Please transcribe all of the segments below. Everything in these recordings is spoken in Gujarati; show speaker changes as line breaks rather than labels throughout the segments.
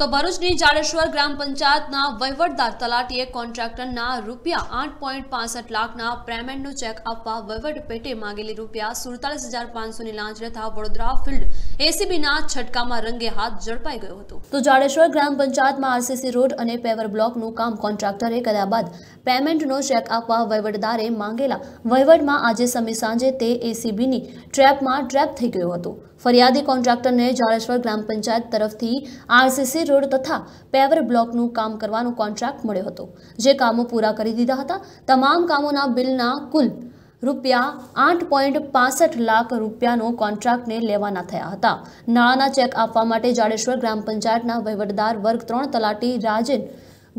તો ભરૂચની જાડેશ્વર ગ્રામ પંચાયતના વહીવટદાર તલાટીએ કોન્ટ્રાક્ટરના રૂપિયા આઠ પોઈન્ટ પાસઠ લાખના પેમેન્ટનો ચેક આપવા વહીવટ પેટે માંગેલી રૂપિયા સુડતાલીસ હજાર પાંચસોની લાંચ લેતા વડોદરા ફિલ્ડ એસીબીના છટકામાં રંગે હાથ ઝડપાઈ ગયો હતો તો જાડેશ્વર ગ્રામ પંચાયતમાં આરસીસી રોડ અને પેવર બ્લોકનું કામ કોન્ટ્રાક્ટરે કર્યા બાદ પેમેન્ટનો ચેક આપવા વહીવટદારે માંગેલા વહીવટમાં આજે સમી સાંજે તે એસીબીની ટ્રેપમાં ટ્રેપ થઈ ગયો હતો ફરિયાદી કોન્ટ્રાક્ટરને જાડેશ્વર ગ્રામ પંચાયત તરફથી આરસીસી રોડ તથા પેવર બ્લોકનું કામ કરવાનો કોન્ટ્રાક્ટ મળ્યો હતો જે કામો પૂરા કરી દીધા હતા તમામ કામોના બિલના કુલ રૂપિયા આઠ પોઈન્ટ પાસઠ લાખ રૂપિયાનો કોન્ટ્રાક્ટને લેવાના થયા હતા નાણાના ચેક આપવા માટે જાડેશ્વર ગ્રામ પંચાયતના વહીવટદાર વર્ગ ત્રણ તલાટી રાજેન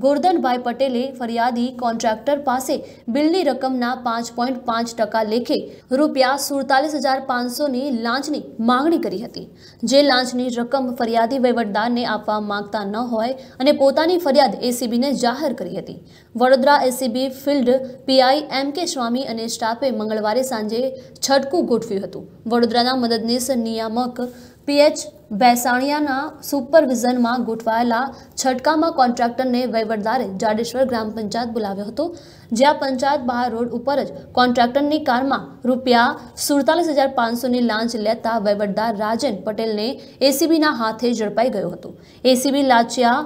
ગોરધનભાઈ પટેલે ફરિયાદી કોન્ટ્રાક્ટર પાસે બિલની રકમના પાંચ પોઈન્ટ પાંચ ટકા લેખે રૂપિયા સુડતાલીસ હજાર પાંચસોની લાંચની માંગણી કરી હતી જે લાંચની રકમ ફરિયાદી વહીવટદારને આપવા માંગતા ન હોય અને પોતાની ફરિયાદ એસીબીને જાહેર કરી હતી Vadodara ACB field PI M K Swami અને સ્ટાફે મંગળવારે સાંજે છટકું ગોઠવ્યું હતું વડોદરાના મદદનીશ નિયામક પીએચ ભેસાણિયાના સુપરવિઝનમાં ગોઠવાયેલા છટકામાં કોન્ટ્રાક્ટરને વહીવટદારે જાડેશ્વર ગ્રામ પંચાયત બોલાવ્યો હતો જ્યાં પંચાયત બહાર રોડ ઉપર જ કોન્ટ્રાક્ટરની કારમાં રૂપિયા સુડતાલીસ હજાર પાંચસોની લાંચ લેતા વહીવટદાર રાજન પટેલને એસીબીના હાથે ઝડપાઈ ગયો હતો એસીબી લાચિયા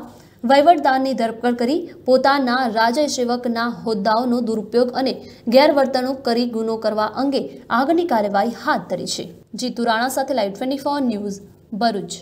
વહીવટદારની ધરપકડ કરી પોતાના રાજયસેવકના હોદ્દાઓનો દુરુપયોગ અને ગેરવર્તણૂક કરી ગુનો કરવા અંગે આગની કાર્યવાહી હાથ ધરી છે જીતુ રાણા સાથે લાઈવ ટ્વેન્ટી ન્યૂઝ ભરૂચ